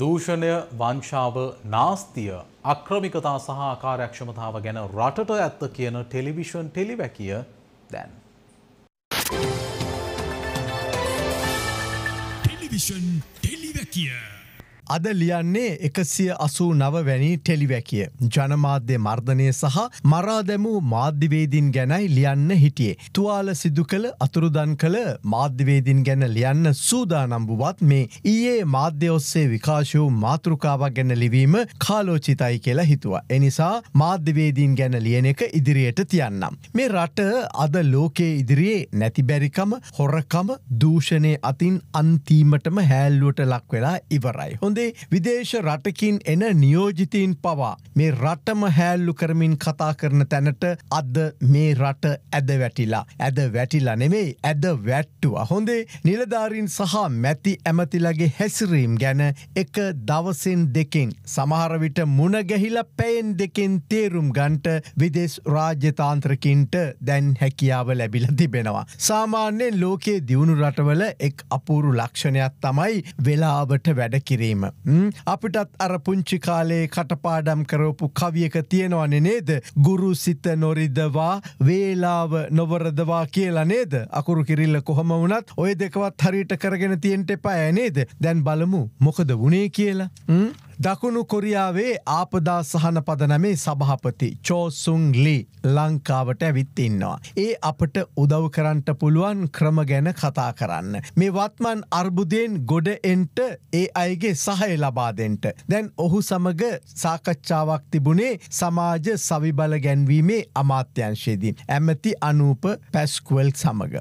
දූෂණය වංශාව නාස්තිය අක්‍රමිකතා සහ ආකාරයක්ක්ෂමතාව ගැන රටට ඇත්ත කියන ටෙලිවිෂන් ටෙලිවැකිය දැන්. ටෙලිවිෂන් ටෙලිවැකිය. අද ලියන්නේ එකසිය අසූ නවවැනි ටෙලිවැකිය. ජනමාධ්‍ය මර්ධනය සහ මරාදැමූ මාධ්‍යවේදින් ගැනයි ලියන්න හිටියේ. තුවාල සිදු කළ අතුරුදන් කළ මාධ්‍යවේදින් ගැන ලියන්න සූදානම්බුවත් මේ ඊයේ මාධ්‍ය ඔස්සේ විකාශූ මාතෘකාවක් ගැන ලිවීම කාලෝචිතයි කියලා හිතුවා. එනිසා මාධ්‍යවේදීන් ගැන ලියන එක ඉදිරියට තියන්නම්. මේ රට අද ලෝකයේ ඉදිරියේ නැතිබැරිකම හොරකම දූෂණය අතින් අන්තීමටම හැල්ලුවට ලක් වෙලා ඉවරයි. හොඳ කළේ විදේශ රටකින් එන නියෝජිතීන් පවා මේ රටම හැල්ලු කරමින් කතා කරන තැනට අද මේ රට ඇද වැටිලා ඇද වැටිලා නෙමේ ඇද වැට්ටුව හොඳේ නිලධාරීන් සහ මැති ඇමතිලගේ හැසිරීම් ගැන එක දවසින් දෙකින් සමහරවිට මුණගැහිලා පැයෙන් දෙකෙන් තේරුම් ගන්ට විදෙස් රාජ්‍යතාන්ත්‍රකින්ට දැන් හැකියාව ලැබිල තිබෙනවා. සාමාන්‍යෙන් ලෝකයේ දියුණු රටවල එක් අපූරු ලක්ෂණයක් තමයි වෙලාවට වැඩකිරීම. අපිටත් අර පුංචි කාලේ කටපාඩම් කරවපු කවියක තියෙනවන නේද ගුරු සිත නොරිදවා වේලාව නොවරදවා කියලා නේද අකුරු කිරිල්ල කොහොම වුණත් ඔය දෙකවත් හරිට කරගෙන තියෙන්ට පෑ නේද දැන් බලමු මොකද වනේ කියලා දකුණු කොරියාවේ ආපදා සහන පදනමේ සභහපති චෝසුන් ලි ලංකාවට ඇවිත්තින්නවා. ඒ අපට උදව් කරන්ට පුළුවන් ක්‍රම ගැන කතා කරන්න. මේ වත්මන් අර්බුදයෙන් ගොඩ එන්ට ඒ අයගේ සහය ලබාදෙන්ට. දැන් ඔහු සමඟ සාකච්ඡාවක් තිබුණේ සමාජ සවිබල ගැන්වීමේ අමාත්‍යංශයේදී. ඇමති අනූප පැස්කුවල් සමඟ.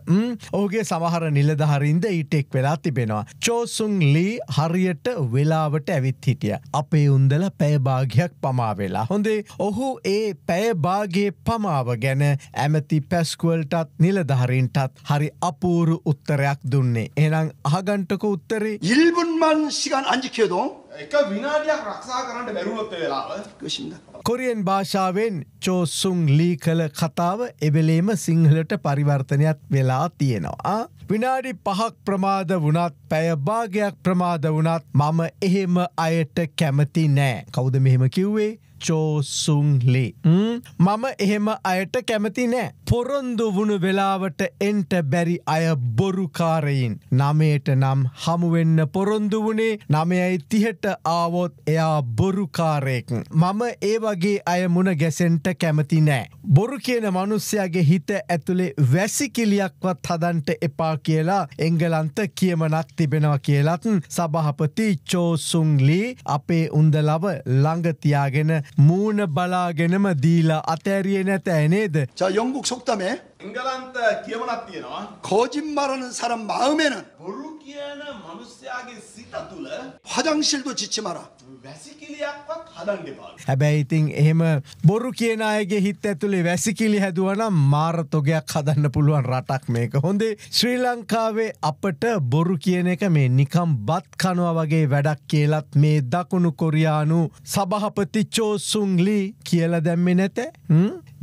ඕගේ සමහර නිලධහරින්ද ඊටෙක් වෙලා තිබෙනවා. චෝසුන් ලී හරියට වෙලාවට ඇවිත් හිටිය. අපේ උන්දල පැයභාගයක් පමාවෙලා. හොඳේ ඔහු ඒ පැයභාගේ පමාව ගැන ඇමති පැස්කුවල්ටත් නිලධහරින්ටත් හරි අපූරු උත්තරයක් දුන්නේ. එනම් අහගන්ටක උත්තරේ. 1분만 시간 안 지켜도 එක විනාඩියක් රක්ෂා කරන්න බැරුවොත් වෙලාව කොරියන් භාෂාවෙන් චෝසුන් ලී කළ කතාව එබෙලේම සිංහලට පරිවර්තනයක් වෙලා තියෙනවා. විනාඩි පහක් ප්‍රමාද වනත් පැයභාගයක් ප්‍රමාද වනත් මම එහෙම අයට කැමති නෑ කෞද මෙහෙම කිව්වේ චෝසුන්ලි මම එහෙම අයට කැමති නෑ පොරොන්දු වුණු වෙලාවට එන්ට බැරි අය බොරුකාරයින් නමයට නම් හමුවෙන්න පොරොන්දු වුණේ නමයයි තිහට ආවොත් එයා බොරුකාරයෙක් මම ඒ වගේ අය මුණ ගැසෙන්ට කැමති නෑ බොරු කියන මනුස්්‍යයාගේ හිත ඇතුළේ වැසිකිලියක්වත් හදන්ට එපා කියලා එංගලන්ත කියමනක් තිබෙනවා කියලත් සභහපති චෝසුන්ලි අපේ උන්දලව ළඟතියාගෙන මූුණ බලාගෙනම දීලා අතැරිය නැත ඇනේද. 자, 영국 속담에 එංගලන්ත කියවනක් තියෙනවා. 거짓말하는 사람 마음에는 බොරු කියන මිනිස්යාගේ සිත තුළ 화장실도 짓지 마라. වැසිකිළියක්වත් හදන්න එපා. හැබැයි ඉතින් එහෙම බොරු කියන අයගේ හිත ඇතුළේ වැසිකිලි හැදුවනම් මාරතොගයක් හදන්න පුළුවන් රටක් මේක. හොඳේ ශ්‍රී ලංකාවේ අපට බොරු කියන එක මේ නිකම් බත් කනවා වගේ වැඩක් කියලත් මේ දකුණු කොරයානු සභහපති චෝසුන්ලි කියල දැම්මෙ නැත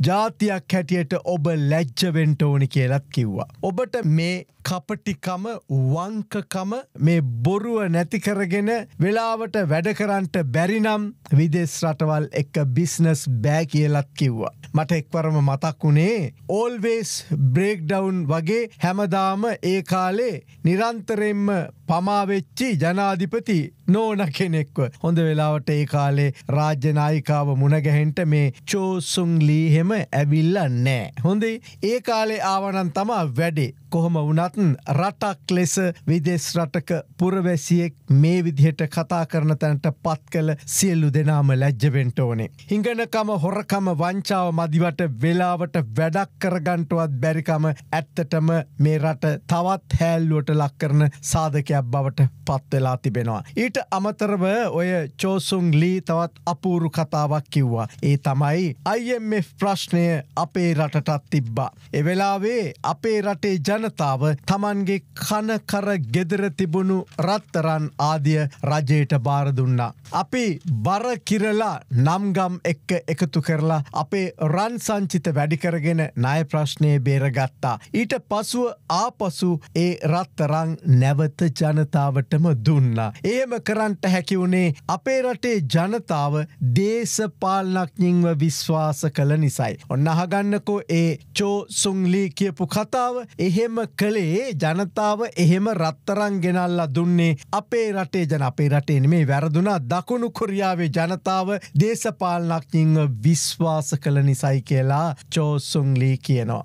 ජාතියක් හැටියට ඔබ ලැජ්ජවෙන්ට ඕනි කියලත් කිව්වා. ඔබට මේ කපටිකම වංකකම මේ බොරුව නැතිකරගෙන වෙලාවට වැඩකරන්ට බැරිනම් විදෙස් රටවල් එක බිස්නස් බෑ කියලත් කිව්වා. මට එක්වරම මතක් වුණේ ඕල්වේස් බ්‍රේක්ඩවුන් වගේ හැමදාම ඒ කාලේ නිරන්තරෙන්ම පමාවෙච්චි ජනාධිපති නෝන කෙනෙක්ව හොඳ වෙලාවට ඒ කාලේ රාජ්‍යනායිකාව මුණගැහෙන්ට මේ චෝසුන්ලීහෙම ඇවිල්ලන්නෑ. හොඳේ ඒ කාලේ ආවනන් තමා වැඩේ කොහොම වනත් රටක් ලෙස විදෙස් රටක පුරවැසියෙක් මේ විදිහට කතා කරන තැනට පත් කළ සියල්ලු දෙනාම ලැජ්ජවෙන්ට ඕනේ. හිඟනකම හොරකම වංචාව මදිවට වෙලාවට වැඩක් කරගන්ටුවත් බැරිකම ඇත්තටම මේ රට තවත් හැල්ලුවට ලක්කරන සාධකයක් බවට පත්වෙලා තිබෙනවා. ඊට අමතරව ඔය චෝසුන් ලී තවත් අපූරු කතාවක් කිව්වා. ඒ තමයි අයිF ප්‍රශ්නය අපේ රටටත් තිබ්බා. එවෙලාවේ අපේ රටේ ජන ජනතාව තමන්ගේ කනකර ගෙදර තිබුණු රත්තරන් ආදිය රජයට බාරදුන්නා. අපි බර කිරලා නම්ගම් එක්ක එකතු කරලා අපේ රන් සංචිත වැඩිකරගෙන නය ප්‍රශ්නය බේරගත්තා. ඊට පසුව ආපසු ඒ රත්තරං නැවත ජනතාවටම දුන්නා. ඒම කරන්ට හැකිවුණේ අපේ රටේ ජනතාව දේශපාලනක්ඥින්ව විශ්වාස කළ නිසයි. ඔන්න අහගන්නකෝ ඒ චෝ සුංලි කියපු කතාව එහෙ එහෙම කළේ ජනතාව එහෙම රත්තරං ගෙනල්ලා දුන්නේ අපේ රටේ ජන අපේ රටේ නෙමේ වැරදුනා දකුණු කොරියාවේ ජනතාව දේශපාලනඥයින් විශ්වාස කළ නිසයි කියලා චෝසුන්ලී කියනවා.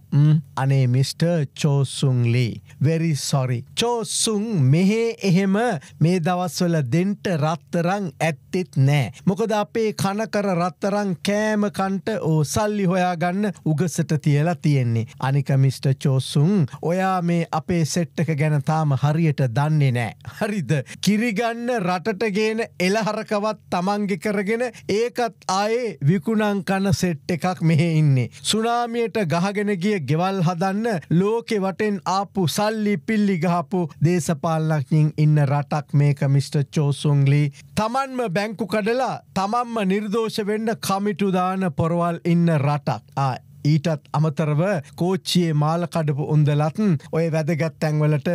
අනේ මිට. චෝසුන්ලී වෙරි සොරි. චෝසුන් මෙහේ එහෙම මේ දවස්වල දෙන්ට රත්තරං ඇත්තෙත් නෑ. මොකද අපේ කනකර රත්තරං කෑමකන්ට ඕ සල්ලි හොයාගන්න උගසට තියලා තියෙන්නේ. අනික මිට. චෝසුන් ඔය ඔයා මේ අපේ සෙට්ටක ගැන තාම හරියට දන්නේ නෑ හරිද කිරිගන්න රටටගේන එලහරකවත් තමන්ගි කරගෙන ඒකත් ආයේ විකුණංකන්න සෙට් එකක් මෙහෙ ඉන්නේ සුනාමියට ගහගෙන ගිය ගෙවල් හදන්න ලෝකෙ වටෙන් ආපු සල්ලි පිල්ලි ගහපු දේශපාලනක්නින් ඉන්න රටක් මේක මිට. චෝසුන්ලි තමන්ම බැංකු කඩලා තමන්ම නිර්දෝෂ වෙන්න කමිටුදාන පොරවල් ඉන්න රටක් ආය ඊටත් අමතරව කෝච්චියේ මාලකඩපු උන්දලත්න් ඔය වැදගත් තැන්වලට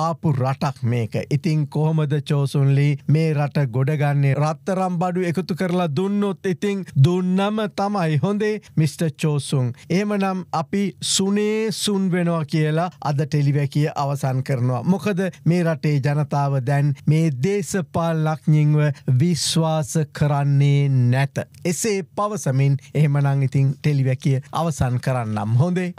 ආපු රටක් මේක ඉතිං කොහොමද චෝසුන්ලි මේ රට ගොඩගන්නේ රත්තරම් බඩු එකතු කරලා දුන්නොත් ඉතිං දුන්නම තමයි හොඳේ මිට. චෝසුන් ඒමනම් අපි සුනේ සුන් වෙනවා කියලා අද ටෙලිවැකිය අවසන් කරනවා මොකද මේ රටේ ජනතාව දැන් මේ දේශපාල් ලක්ඥින්ව විශ්වාස කරන්නේ නැත එසේ පවසමින් එහමනං ඉතිං ටෙලිවැකිය අවස අවසන් කරන්නම් හොඳේ.